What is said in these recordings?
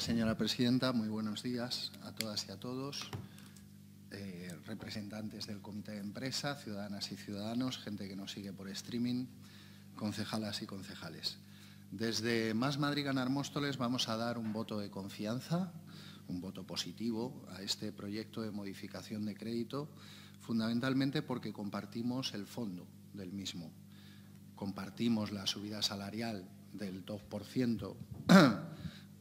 señora presidenta. Muy buenos días a todas y a todos. Eh, representantes del comité de empresa, ciudadanas y ciudadanos, gente que nos sigue por streaming, concejalas y concejales. Desde Más Madrid Ganar Móstoles vamos a dar un voto de confianza, un voto positivo a este proyecto de modificación de crédito, fundamentalmente porque compartimos el fondo del mismo. Compartimos la subida salarial del 2%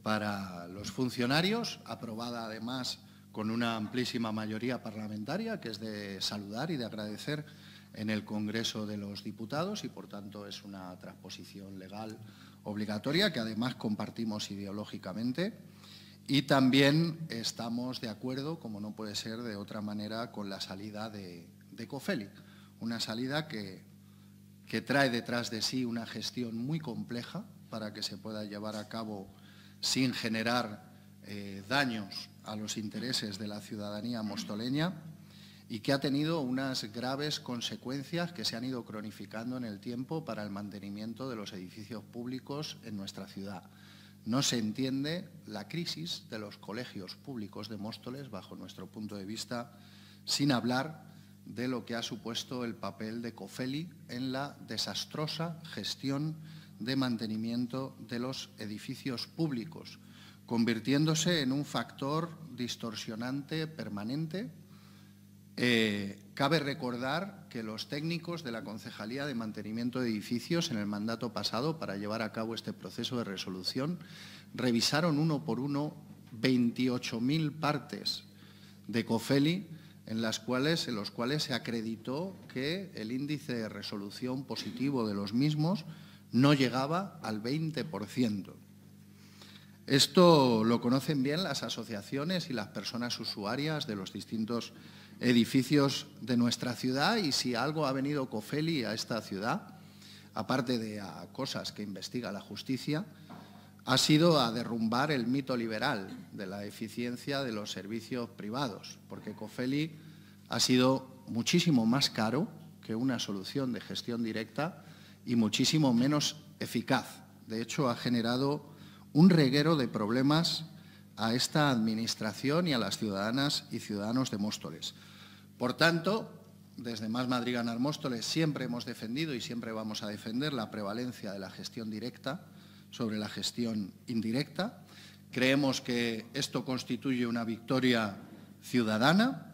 para los funcionarios, aprobada además con una amplísima mayoría parlamentaria, que es de saludar y de agradecer en el Congreso de los Diputados y, por tanto, es una transposición legal obligatoria que además compartimos ideológicamente. Y también estamos de acuerdo, como no puede ser de otra manera, con la salida de, de una salida que, que trae detrás de sí una gestión muy compleja para que se pueda llevar a cabo sin generar eh, daños a los intereses de la ciudadanía mostoleña y que ha tenido unas graves consecuencias que se han ido cronificando en el tiempo para el mantenimiento de los edificios públicos en nuestra ciudad. No se entiende la crisis de los colegios públicos de Móstoles, bajo nuestro punto de vista, sin hablar de lo que ha supuesto el papel de COFELI en la desastrosa gestión de mantenimiento de los edificios públicos, convirtiéndose en un factor distorsionante permanente. Eh, cabe recordar que los técnicos de la Concejalía de Mantenimiento de Edificios en el mandato pasado para llevar a cabo este proceso de resolución revisaron uno por uno 28.000 partes de COFELI en, las cuales, en los cuales se acreditó que el índice de resolución positivo de los mismos no llegaba al 20%. Esto lo conocen bien las asociaciones y las personas usuarias de los distintos edificios de nuestra ciudad y si algo ha venido Cofeli a esta ciudad, aparte de cosas que investiga la justicia, ha sido a derrumbar el mito liberal de la eficiencia de los servicios privados, porque Cofeli ha sido muchísimo más caro que una solución de gestión directa y muchísimo menos eficaz. De hecho, ha generado un reguero de problemas a esta Administración y a las ciudadanas y ciudadanos de Móstoles. Por tanto, desde Más Madrid Ganar Móstoles siempre hemos defendido y siempre vamos a defender la prevalencia de la gestión directa sobre la gestión indirecta. Creemos que esto constituye una victoria ciudadana.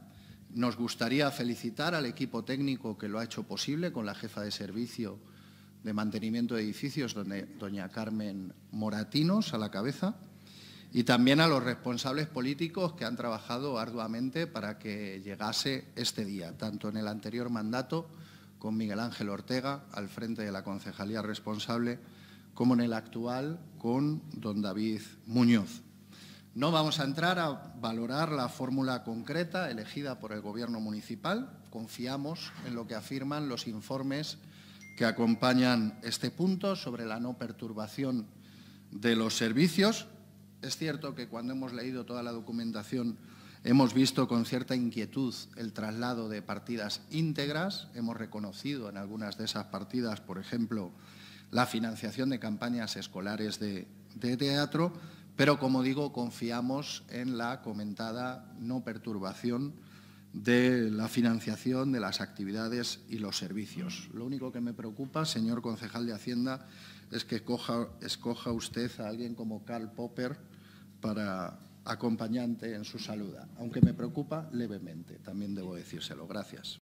Nos gustaría felicitar al equipo técnico que lo ha hecho posible con la jefa de servicio de Mantenimiento de Edificios, donde doña Carmen Moratinos a la cabeza, y también a los responsables políticos que han trabajado arduamente para que llegase este día, tanto en el anterior mandato con Miguel Ángel Ortega al frente de la concejalía responsable, como en el actual con don David Muñoz. No vamos a entrar a valorar la fórmula concreta elegida por el Gobierno municipal. Confiamos en lo que afirman los informes que acompañan este punto sobre la no perturbación de los servicios. Es cierto que cuando hemos leído toda la documentación hemos visto con cierta inquietud el traslado de partidas íntegras. Hemos reconocido en algunas de esas partidas, por ejemplo, la financiación de campañas escolares de, de teatro, pero como digo, confiamos en la comentada no perturbación de la financiación de las actividades y los servicios. Lo único que me preocupa, señor concejal de Hacienda, es que escoja usted a alguien como Karl Popper para acompañante en su saluda, aunque me preocupa levemente, también debo decírselo. Gracias.